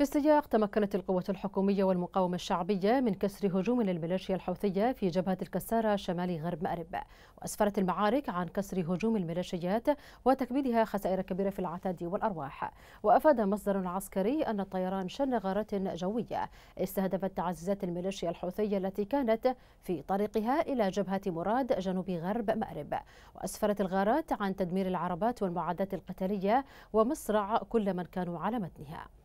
في السياق تمكنت القوة الحكومية والمقاومة الشعبية من كسر هجوم للميليشيا الحوثية في جبهة الكسارة شمال غرب مأرب وأسفرت المعارك عن كسر هجوم الميليشيات وتكبيدها خسائر كبيرة في العتاد والأرواح وأفاد مصدر عسكري أن الطيران شن غارات جوية استهدفت تعزيزات الميليشيا الحوثية التي كانت في طريقها إلى جبهة مراد جنوب غرب مأرب وأسفرت الغارات عن تدمير العربات والمعدات القتالية ومصرع كل من كانوا على متنها